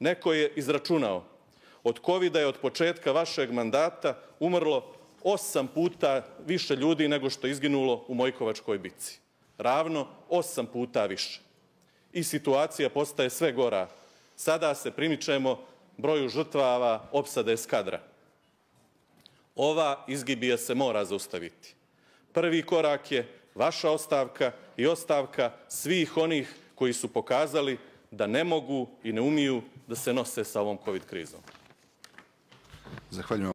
Neko je izračunao. Od covid je od početka vašeg mandata umrlo osam puta više ljudi nego što je izginulo u Mojkovačkoj bici. Ravno osam puta više. I situacija postaje sve gora. Sada se primičemo broju žrtvava opsade skadra. Ova izgibija se mora zaustaviti. Prvi korak je vaša ostavka i ostavka svih onih koji su pokazali da ne mogu i ne umiju da se nose sa ovom COVID krizom.